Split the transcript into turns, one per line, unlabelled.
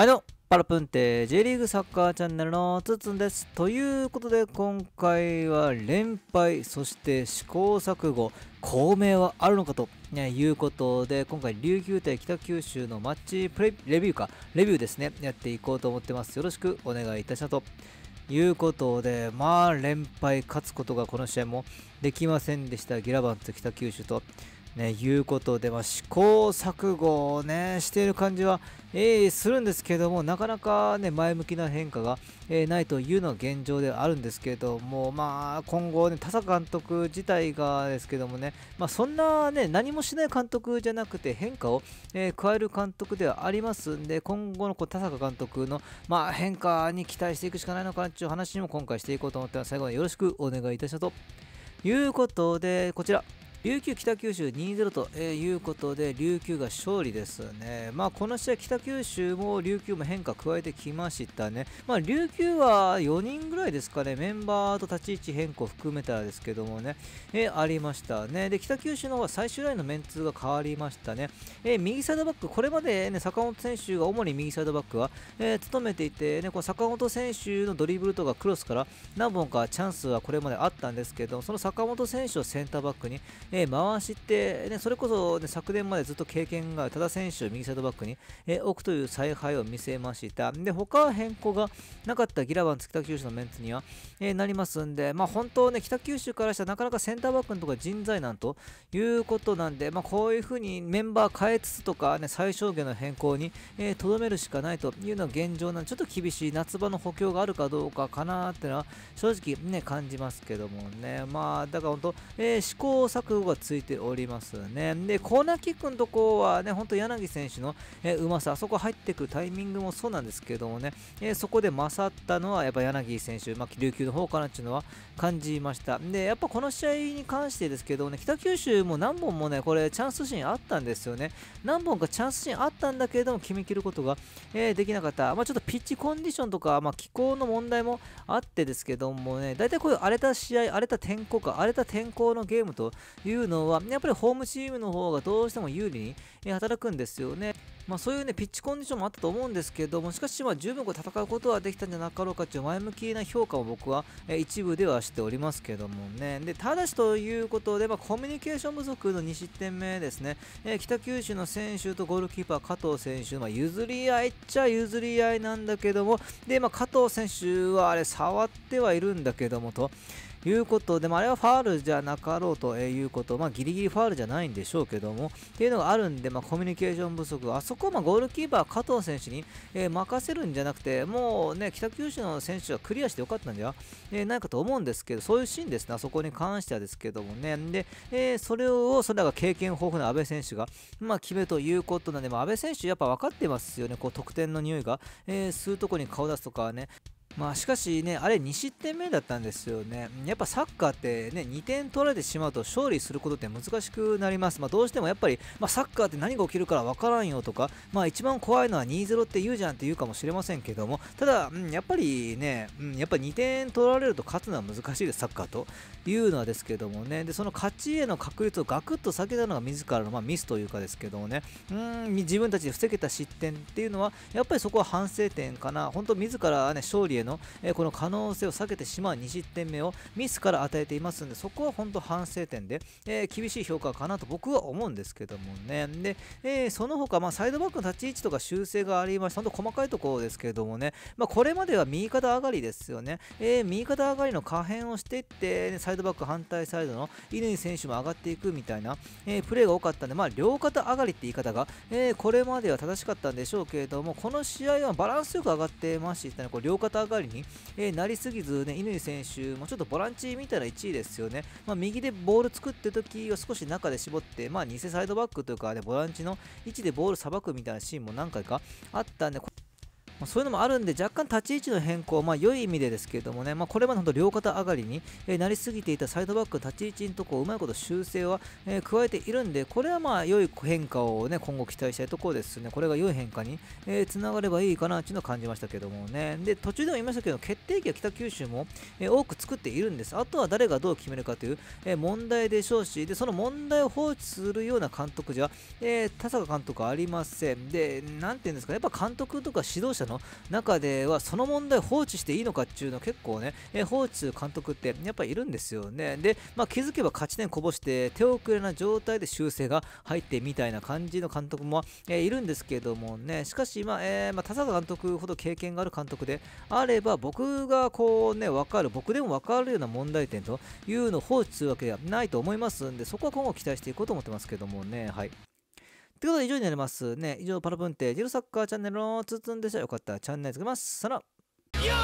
はいどうも、パラプンテ J リーグサッカーチャンネルのつつんです。ということで今回は連敗、そして試行錯誤、公明はあるのかと、ね、いうことで今回琉球対北九州のマッチプレレビューか、レビューですね、やっていこうと思ってます。よろしくお願いいたしますと。いうことで、まあ連敗勝つことがこの試合もできませんでしたギラバンツ北九州と、ね、いうことで、まあ、試行錯誤を、ね、している感じは、えー、するんですけどもなかなか、ね、前向きな変化が、えー、ないというのが現状ではあるんですけれども、まあ、今後、ね、田坂監督自体がですけどもね、まあ、そんな、ね、何もしない監督じゃなくて変化を、えー、加える監督ではありますんで今後のこう田坂監督の、まあ、変化に期待していくしかないのかなという話も今回していこうと思ってます最後までよろしくお願いいたしますと。いうことで、こちら、琉球北九州2-0ということで琉球が勝利ですね、まあ、この試合、北九州も琉球も変化加えてきましたね、まあ、琉球は4人ぐらいですかね、メンバーと立ち位置変更含めたらですけどもね、えありましたねで、北九州の方は最終ラインのメンツが変わりましたね、え右サイドバック、これまで、ね、坂本選手が主に右サイドバックは、えー、務めていて、ね、この坂本選手のドリブルとかクロスから何本かチャンスはこれまであったんですけど、その坂本選手をセンターバックに、えー、回しって、ね、それこそ、ね、昨年までずっと経験がある多田選手を右サイドバックに、えー、置くという采配を見せました。で、他は変更がなかったギラバンツ北九州のメンツには、えー、なりますんで、まあ、本当ね、北九州からしたらなかなかセンターバックのところ人材なんということなんで、まあ、こういうふうにメンバー変えつつとか、ね、最小限の変更にとど、えー、めるしかないというのが現状なんで、ちょっと厳しい夏場の補強があるかどうかかなっていうのは正直ね、感じますけどもね、まあ、だから本当、えー、試行錯誤がついておりますね。で、コーナーキックのとこはね、ほんと柳選手のうまさ、あそこ入ってくるタイミングもそうなんですけどもね、えそこで勝ったのはやっぱ柳選手、まあ、琉球の方かなっていうのは感じました。で、やっぱこの試合に関してですけどね、北九州も何本もね、これチャンスシーンあったんですよね。何本かチャンスシーンあったんだけれども、決めきることが、えー、できなかった。まあ、ちょっとピッチコンディションとか、まあ、気候の問題もあってですけどもね、大体こういう荒れた試合、荒れた天候か、荒れた天候のゲームといいうのは、やっぱりホームチームの方がどうしても有利に働くんですよね。まあ、そういうね、ピッチコンディションもあったと思うんですけども、しかし、まあ、十分こう戦うことはできたんじゃなかろうかという前向きな評価を僕は、一部ではしておりますけどもね。で、ただしということで、まあ、コミュニケーション不足の2失点目ですね。えー、北九州の選手とゴールキーパー加藤選手、まあ、譲り合いっちゃ譲り合いなんだけども、で、まあ、加藤選手はあれ、触ってはいるんだけどもと、いうことで、まあ、あれはファールじゃなかろうということ、まあ、ギリギリファールじゃないんでしょうけども、っていうのがあるんで、まあ、コミュニケーション不足、あそこはまゴールキーパー加藤選手に、えー、任せるんじゃなくて、もうね、北九州の選手はクリアしてよかったんじゃ、えー、ないかと思うんですけど、そういうシーンですね、あそこに関してはですけどもね、で、えー、それを、それらが経験豊富な阿部選手が、ま決めということなんで、まあ、阿部選手、やっぱ分かってますよね、こう得点の匂いが、えー、すとこに顔出すとかはね、まあしかしね、あれ2失点目だったんですよね。やっぱサッカーってね、2点取られてしまうと勝利することって難しくなります。まあ、どうしてもやっぱり、まあ、サッカーって何が起きるから分からんよとか、まあ一番怖いのは2-0って言うじゃんって言うかもしれませんけども、ただ、うん、やっぱりね、うん、やっぱり2点取られると勝つのは難しいです、サッカーというのはですけどもね、で、その勝ちへの確率をガクッと下げたのが自らのまミスというかですけどもね、うん、自分たちで防げた失点っていうのは、やっぱりそこは反省点かな。本当自らね、勝利へへの、えこの可能性を避けてしまう2失点目をミスから与えていますのでそこは本当反省点で、え厳しい評価かなと僕は思うんですけどもねで、えその他、まあ、サイドバックの立ち位置とか修正がありまして本当細かいところですけどもね、まあ、これまでは右肩上がりですよね、え右肩上がりの可変をしていって、サイドバック反対サイドの乾選手も上がっていくみたいな、えプレーが多かったんで、まあ、両肩上がりって言い方が、えこれまでは正しかったんでしょうけれどもこの試合はバランスよく上がってましたねこう両肩上がりに、えなりすぎず、ね、乾選手もちょっとボランチ見たら1位ですよね、まあ、右でボール作ってる時を少し中で絞って、まあ、偽サイドバックというか、ね、ボランチの位置でボールさばくみたいなシーンも何回かあったんで、まあ、そういうのもあるんで若干立ち位置の変更、まあ、良い意味でですけれどもね、まあ、これまでの両肩上がりに、えなりすぎていたサイドバック立ち位置のところうまいこと修正は、え加えているんでこれはまあ良い変化を、ね、今後期待したいところですねこれが良い変化につな、えー、がればいいかなというのを感じましたけどもねで途中でも言いましたけど決定機は北九州も、え多く作っているんですあとは誰がどう決めるかという、え問題でしょうしでその問題を放置するような監督じゃ、えー、田坂監督はありませんで何て言うんですか、やっぱ監督とか指導者の中ではその問題放置していいのかっていうの結構ね、え放置する監督ってやっぱいるんですよね。で、まあ、気づけば勝ち点こぼして手遅れな状態で修正が入ってみたいな感じの監督も、えいるんですけどもね、しかし、まあ、えー、まあ、田坂監督ほど経験がある監督であれば僕がこうね、わかる、僕でもわかるような問題点というのを放置するわけではないと思いますんで、そこは今後期待していこうと思ってますけどもね、はい。ということで以上になりますね。以上、パラプンテジルサッカーチャンネルのつつんでした。よかったらチャンネルつけます。さら。喜ぶよ